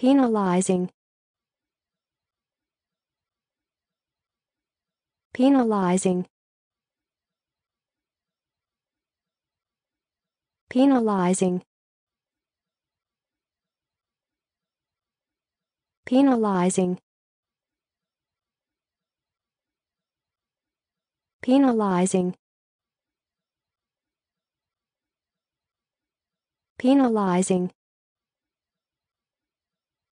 penalizing penalizing penalizing penalizing penalizing penalizing